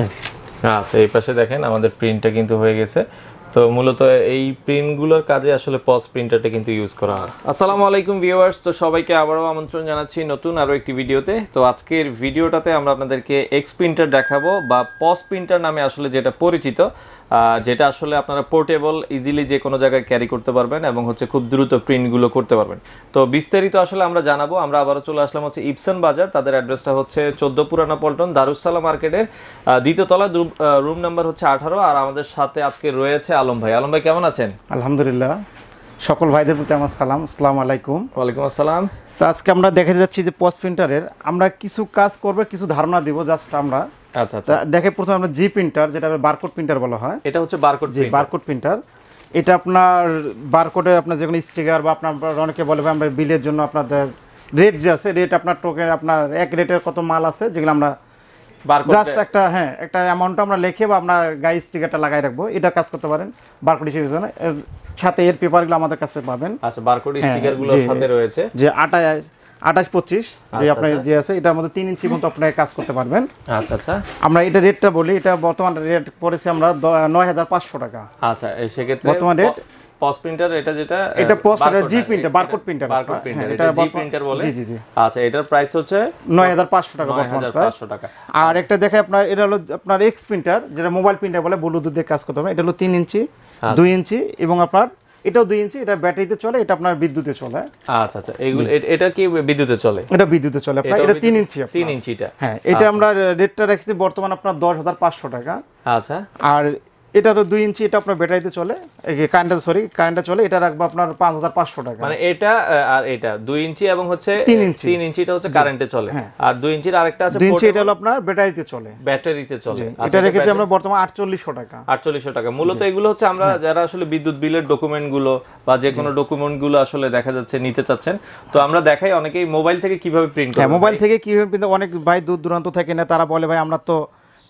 আচ্ছা এই পাশে দেখেন আমাদের প্রিন্টটা কিন্তু হয়ে গেছে তো মূলত এই প্রিন্টগুলোর কাজে আসলে পজ প্রিন্টারটা কিন্তু ইউজ করা হয় আসসালামু আলাইকুম ভিউয়ার্স তো সবাইকে আবারও আমন্ত্রণ জানাচ্ছি নতুন আরও একটি ভিডিওতে তো আজকের ভিডিওটাতে আমরা আপনাদেরকে এক্স প্রিন্টার দেখাবো বা পজ প্রিন্টার নামে আসলে যেটা পরিচিত যেটা আসলে আপনারা পোর্টেবল ইজিলি যে কোনো জায়গায় ক্যারি করতে পারবেন এবং হচ্ছে খুব দ্রুত প্রিন্টগুলো করতে পারবেন তো বিস্তারিত আসলে আমরা জানাবো আমরা আবারও চলে আসলাম হচ্ছে ইপসন বাজার তাদের অ্যাড্রেসটা হচ্ছে চোদ্দ পুরানা পল্টন দারুসালা মার্কেটের দ্বিতীয়তলা রুম নাম্বার হচ্ছে আঠারো আর আমাদের সাথে আজকে রয়েছে আলম ভাই আলম ভাই কেমন আছেন আলহামদুলিল্লাহ সকল ভাইদের প্রতি আমার সালাম আসসালামু আলাইকুম ওয়ালাইকুম আসসালাম তো আজকে আমরা দেখা যাচ্ছি যে পোস্ট প্রিন্টারের আমরা কিছু কাজ করব কিছু ধারণা দিব জাস্ট আমরা আচ্ছা, আচ্ছা। দেখে প্রথমে আমরা জি প্রিন্টার যেটা বারকোড প্রিন্টার বলা হয় এটা হচ্ছে বারকোড জি বারকোড প্রিন্টার এটা আপনার বারকোডে আপনার যে কোনো স্টিকার বা আপনার অনেকে বলে আমরা বিলের জন্য আপনাদের রেট যে আছে রেট আপনার টোকেন আপনার এক রেটের কত মাল আছে যেগুলো আমরা জাস্ট একটা হ্যাঁ একটা অ্যামাউন্ট আমরা লিখে বা স্টিকারটা লাগাই রাখবো এটা কাজ করতে পারেন বারকোড হিসেবে সাথে এর পেপারগুলো আমাদের কাছে পাবেন আচ্ছা বারকোড হ্যাঁ, স্টিকারগুলো সাথে রয়েছে যে আটা আঠাশ পঁচিশ আচ্ছা, যে আপনার আচ্ছা। যে আছে এটার মধ্যে তিন ইঞ্চি মতো আপনার কাজ করতে পারবেন আচ্ছা আচ্ছা আমরা এটা রেটটা বলি এটা বর্তমান রেট পড়েছে আমরা নয় হাজার পাঁচশো টাকা আচ্ছা সেক্ষেত্রে বর্তমান রেট প্রিন্টার এটা যেটা এটা G printer barcode printer barcode printer এটা জি প্রিন্টার হ্যাঁ, হ্যাঁ, বলে জি জি জি আচ্ছা এটার প্রাইস হচ্ছে 9500 টাকা বর্তমান প্রাইস টাকা আর একটা দেখে আপনার এটা হলো আপনার এক্স প্রিন্টার যেটা মোবাইল প্রিন্টার বলে ব্লুটুথ দিয়ে কাজ করতে হবে এটা হলো 3 ইঞ্চি 2 আচ্ছা। ইঞ্চি এবং আপনার এটাও দুই ইঞ্চি এটা ব্যাটারিতে চলে এটা আপনার বিদ্যুতে চলে আচ্ছা আচ্ছা এইগুলো এটা কি বিদ্যুতে চলে এটা বিদ্যুতে চলে আপনার এটা তিন ইঞ্চি তিন ইঞ্চিটা হ্যাঁ এটা আচ্ছা। আমরা রেটটা রাখছি বর্তমান আপনার পাঁচশো টাকা আচ্ছা আর এটা তো দুই ইঞ্চি এটা আপনার ব্যাটারিতে চলে কারেন্টটা সরি কারেন্টটা চলে এটা রাখবো আপনার পাঁচ হাজার পাঁচশো টাকা মানে এটা আর এটা দুই ইঞ্চি এবং হচ্ছে তিন ইঞ্চি তিন এটা হচ্ছে কারেন্টে চলে হ্যাঁ। আর দুই ইঞ্চির আরেকটা আছে দুই ইঞ্চি এটা হলো আপনার ব্যাটারিতে চলে ব্যাটারিতে চলে আচ্ছা, এটা রেখেছি আমরা বর্তমানে আটচল্লিশশো টাকা আটচল্লিশশো টাকা মূলত এগুলো হচ্ছে আমরা হ্যাঁ। যারা আসলে বিদ্যুৎ বিলের ডকুমেন্টগুলো বা যে কোনো ডকুমেন্টগুলো আসলে দেখা যাচ্ছে নিতে চাচ্ছেন তো আমরা দেখাই অনেকেই মোবাইল থেকে কিভাবে প্রিন্ট হ্যাঁ, মোবাইল থেকে কিভাবে প্রিন্ট অনেক ভাই দূর দূরান্ত থাকে না তারা বলে ভাই আমরা তো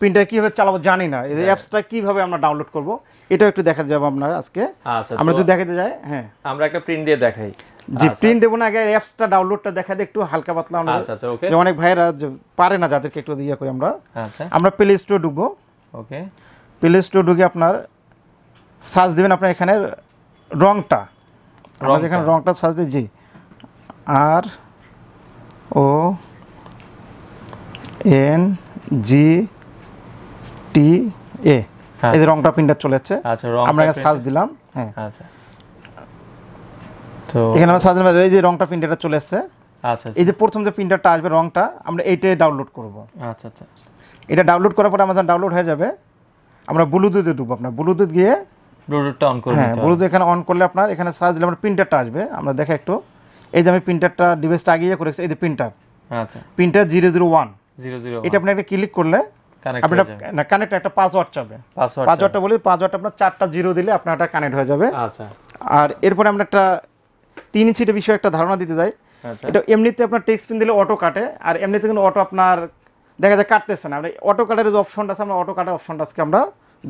প্রিন্টার কিভাবে চালাবো জানি না এই অ্যাপসটা কিভাবে আমরা ডাউনলোড করব এটাও একটু দেখাতে যাব আপনার আজকে আচ্ছা, আমরা যদি দেখাতে যাই হ্যাঁ আমরা একটা প্রিন্ট দিয়ে দেখাই জি প্রিন্ট আচ্ছা। দেবো না আগে অ্যাপসটা ডাউনলোডটা দেখা দিয়ে একটু হালকা পাতলা আমরা আচ্ছা, যে অনেক ভাইরা পারে না যাদেরকে একটু ইয়ে করি আমরা আমরা প্লে স্টোর ঢুকবো ওকে প্লে স্টোর ঢুকে আপনার সার্চ দেবেন আপনার এখানে রংটা আমরা এখানে রংটা সার্চ দিয়ে জি আর ও এন জি টি এ হ্যাঁ। এই যে রংটা প্রিন্টার চলে যাচ্ছে আচ্ছা, আমরা এখানে সার্চ দিলাম হ্যাঁ আচ্ছা তো এখানে আমরা সার্চ দিলাম এই যে রংটা প্রিন্টারটা চলে আসছে আচ্ছা, আচ্ছা এই যে প্রথম যে প্রিন্টারটা আসবে রংটা আমরা এইটাই ডাউনলোড করব আচ্ছা আচ্ছা এটা ডাউনলোড করার পর আমাদের ডাউনলোড হয়ে যাবে আমরা ব্লুটুথে ঢুকবো আপনার ব্লুটুথ গিয়ে ব্লুটুথটা অন করব হ্যাঁ ব্লুটুথ এখানে অন করলে আপনার এখানে সার্চ দিলে আমার প্রিন্টারটা আসবে আমরা দেখা একটু এই যে আমি প্রিন্টারটা ডিভাইসটা আগিয়ে করেছি এই যে প্রিন্টার আচ্ছা printer zero zero one zero zero এটা আপনি একটা ক্লিক করলে কানেক্ট একটা পাসওয়ার্ড চাবে পাসওয়ার্ডটা বলি পাসওয়ার্ড আপনার চারটা জিরো দিলে আপনার আপনারটা কানেক্ট হয়ে যাবে আচ্ছা। আর এরপরে আমরা একটা তিন সিটের বিষয়ে একটা ধারণা দিতে যাই আচ্ছা। এটা এমনিতে আপনার টেক্সট পিন দিলে অটো কাটে আর এমনিতে কিন্তু অটো আপনার দেখা যায় কাটতেছে না অটো মানে কাটার যে অপশনটা আছে আমরা অটো কাটার অপশনটা আজকে আমরা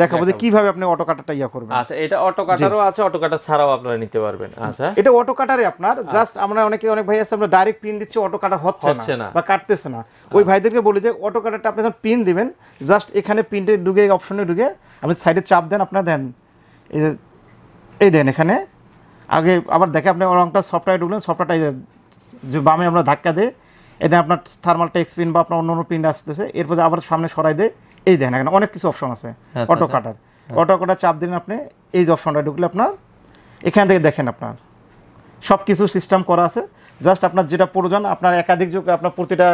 দেখাবো যে কিভাবে আপনি অটো কাটারটা ইয়া করবেন আচ্ছা এটা অটো কাটারও আছে অটো কাটার ছাড়াও আপনারা নিতে পারবেন আচ্ছা এটা অটো কাটারে আপনার জাস্ট আচ্ছা। আমরা অনেকে অনেক ভাই আছে আমরা ডাইরেক্ট পিন দিচ্ছি অটো কাটা হচ্ছে না বা কাটতেছে না ওই আচ্ছা। ভাইদেরকে বলি যে অটো কাটারটা আপনি যখন পিন দিবেন জাস্ট এখানে পিনটে ঢুকে অপশনে ঢুকে আপনি সাইডে চাপ দেন আপনার দেন এই এই দেন এখানে আগে আবার দেখে আপনি রংটা সফটওয়্যার ঢুকলেন সফটটাই যে বামে আমরা ধাক্কা দেয় এতে আপনার থার্মাল টেক্স পিন বা আপনার অন্য অন্য পিন আসতেছে এরপর আবার সামনে সরাই দেয় এই দেখেন এখানে অনেক কিছু অপশন আছে অটো কাটার অটো কাটার চাপ দিন আপনি এই যে অপশনটা ঢুকলে আপনার এখান থেকে দেখেন আপনার সব কিছু সিস্টেম করা আছে জাস্ট আপনার যেটা প্রয়োজন আপনার একাধিক যুগ আপনার প্রতিটা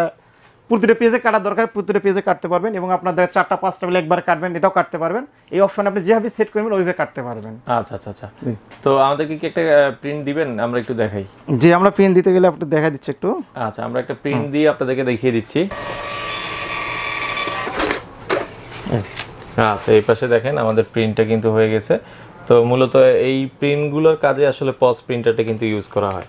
প্রতিটা পেজে কাটার দরকার প্রতিটা পেজে কাটতে পারবেন এবং আপনার দেখা চারটা পাঁচটা বেলা একবার কাটবেন এটাও কাটতে পারবেন এই অপশন আপনি যেভাবে সেট করবেন ওইভাবে কাটতে পারবেন আচ্ছা আচ্ছা আচ্ছা তো আমাদেরকে কি একটা প্রিন্ট দিবেন আমরা একটু দেখাই যে আমরা প্রিন্ট দিতে গেলে আপনি দেখা দিচ্ছি একটু আচ্ছা আমরা একটা প্রিন্ট দিয়ে আপনাদেরকে দেখিয়ে দিচ্ছি আচ্ছা, আচ্ছা এই পাশে দেখেন আমাদের প্রিন্টটা কিন্তু হয়ে গেছে তো মূলত এই প্রিন্টগুলোর কাজে আসলে পজ প্রিন্টারটা কিন্তু ইউজ করা হয়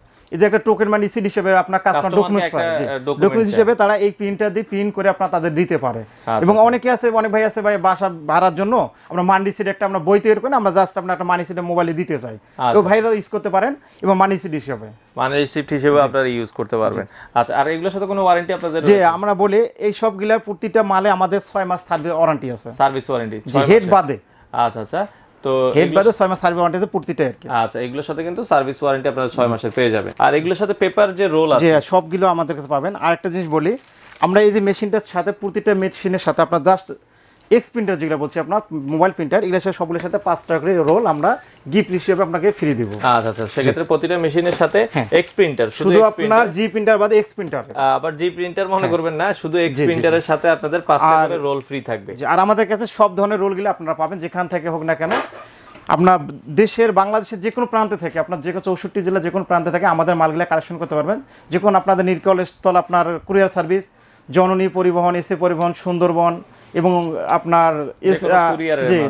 যে একটা টোকেন মানে হিসেবে আপনার কাস্টমার ডকুমেন্টস ডকুমেন্টস হিসেবে তারা এই দিয়ে প্রিন্ট করে আপনার তাদের দিতে পারে আচ্ছা, এবং আচ্ছা। অনেকে আছে অনেক ভাই আছে ভাই বাসা ভাড়ার জন্য আমরা একটা আমরা বই তৈরি আমরা জাস্ট আপনার একটা মানি মোবাইলে দিতে চাই তো আচ্ছা। ভাইরা ইউজ করতে পারেন এবং মানি সিট হিসেবে হিসেবে আপনারা ইউজ করতে পারবেন আচ্ছা আর এগুলোর সাথে কোনো ওয়ারেন্টি আপনাদের যে আমরা বলি এই সবগুলার প্রতিটা মালে আমাদের 6 মাস সার্ভিস ওয়ারেন্টি আছে সার্ভিস ওয়ারেন্টি হেড বাদে আচ্ছা আচ্ছা তো হেড বাদে 6 মাস সার্ভিস ওয়ারেন্টি প্রতিটাই আর কি আচ্ছা এগুলোর সাথে কিন্তু সার্ভিস ওয়ারেন্টি আপনারা 6 মাসের পেয়ে যাবেন আর এগুলোর সাথে পেপার যে রোল আছে সবগুলো আমাদের কাছে পাবেন আরেকটা জিনিস বলি আমরা এই যে মেশিনটার সাথে প্রতিটা মেশিনের সাথে আপনার জাস্ট এক্স প্রিন্টার যেগুলো বলছি আপনার মোবাইল প্রিন্টার এগুলো সবগুলোর সাথে পাঁচ টাকা করে রোল আমরা গিফট হিসেবে আপনাকে ফ্রি দিব আচ্ছা, আচ্ছা আচ্ছা সেক্ষেত্রে প্রতিটা মেশিনের সাথে এক্স হ্যাঁ। প্রিন্টার শুধু আপনার জি প্রিন্টার বাদে এক্স প্রিন্টার আবার জি প্রিন্টার মনে হ্যাঁ। করবেন না শুধু এক্স প্রিন্টারের সাথে আপনাদের পাঁচ টাকা করে রোল ফ্রি থাকবে আর আমাদের কাছে সব ধরনের রোলগুলো আপনারা পাবেন যেখান থেকে হোক না কেন আপনার দেশের বাংলাদেশের যে কোনো প্রান্তে থেকে আপনার যে কোনো চৌষট্টি জেলা যে কোনো প্রান্তে থেকে আমাদের মালগুলো কালেকশন করতে পারবেন যে কোনো আপনাদের নির্কলস্থল আপনার কুরিয়ার সার্ভিস জননী পরিবহন এসে পরিবহন সুন্দরবন এবং আপনার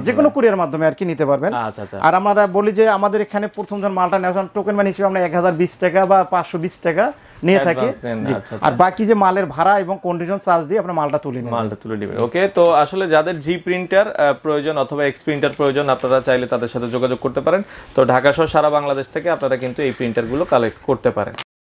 যে কোনো কুরিয়ার মাধ্যমে আর কি নিতে পারবেন আচ্ছা, আচ্ছা। আর আমরা বলি যে আমাদের এখানে প্রথম যখন মালটা নেওয়া টোকেন ম্যান হিসেবে আমরা এক হাজার বিশ টাকা বা পাঁচশো বিশ টাকা নিয়ে থাকি আচ্ছা, আর বাকি যে মালের ভাড়া এবং কন্ডিশন চার্জ দিয়ে আপনার মালটা তুলে মালটা তুলে নেবেন ওকে তো আসলে যাদের জি প্রিন্টার প্রয়োজন অথবা এক্স প্রিন্টার প্রয়োজন আপনারা চাইলে তাদের সাথে যোগাযোগ করতে পারেন তো ঢাকা সহ সারা বাংলাদেশ থেকে আপনারা কিন্তু এই প্রিন্টারগুলো কালেক্ট করতে পারেন